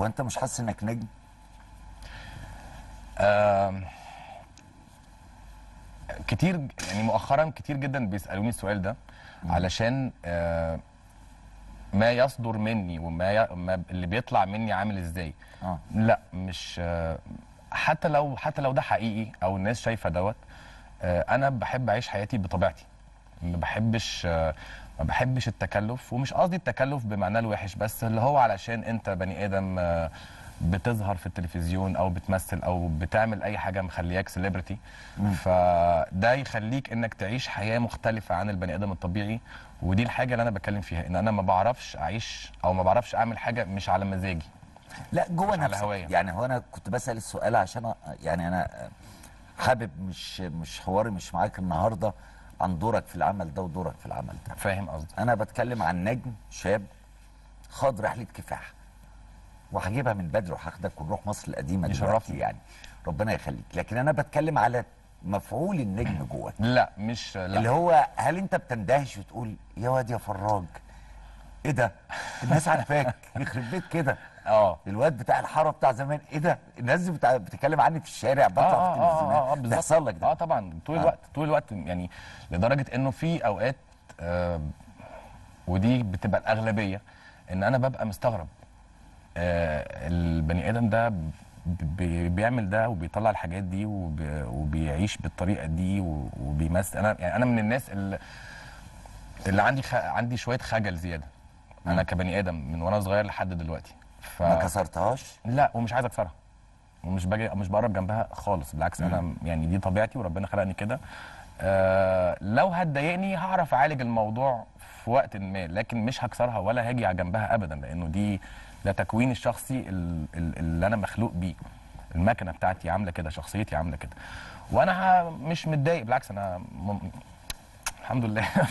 هو انت مش حاسس انك نجم كتير يعني مؤخرا كتير جدا بيسالوني السؤال ده علشان ما يصدر مني وما ي... ما اللي بيطلع مني عامل ازاي آه. لا مش حتى لو حتى لو ده حقيقي او الناس شايفه دوت آه، انا بحب اعيش حياتي بطبيعتي ما بحبش ما بحبش التكلف ومش قصدي التكلف بمعناه الوحش بس اللي هو علشان انت بني ادم آه، بتظهر في التلفزيون او بتمثل او بتعمل اي حاجه مخلياك سيلبرتي فده يخليك انك تعيش حياه مختلفه عن البني ادم الطبيعي ودي الحاجه اللي انا بتكلم فيها ان انا ما بعرفش اعيش او ما بعرفش اعمل حاجه مش على مزاجي لا جوه نفسك يعني هو انا كنت بسال السؤال عشان يعني انا آه، حابب مش مش حواري مش معاك النهارده عن دورك في العمل ده ودورك في العمل ده فاهم قصدي انا بتكلم عن نجم شاب خاض رحله كفاح وهجيبها من بدري وهاخدك ونروح مصر القديمه دلوقتي يعني ربنا يخليك لكن انا بتكلم على مفعول النجم جواك لا مش لا. اللي هو هل انت بتندهش وتقول يا واد يا فراج ايه ده الناس عارفاك يخرب بيت كده اه الواد بتاع الحاره بتاع زمان ايه ده الناس بتاع بتتكلم عني في الشارع آه، بطلع آه في آه، التلفزيون آه آه بيحصل لك ده اه طبعا طول آه. الوقت طول الوقت يعني لدرجه انه في اوقات آه ودي بتبقى الاغلبيه ان انا ببقى مستغرب آه البني ادم ده بيعمل ده وبيطلع الحاجات دي وبيعيش بالطريقه دي وبيمثل انا يعني انا من الناس اللي, اللي عندي خ... عندي شويه خجل زياده انا كبني ادم من وانا صغير لحد دلوقتي ف... ما كسرتهاش لا ومش عايز اكسرها ومش باجي مش بقرب جنبها خالص بالعكس انا يعني دي طبيعتي وربنا خلقني كده آه لو هتضايقني هعرف اعالج الموضوع في وقت ما لكن مش هكسرها ولا هاجي على جنبها ابدا لانه دي ده تكويني الشخصي اللي انا مخلوق بيه المكنه بتاعتي عامله كده شخصيتي عامله كده وانا مش متضايق بالعكس انا م... الحمد لله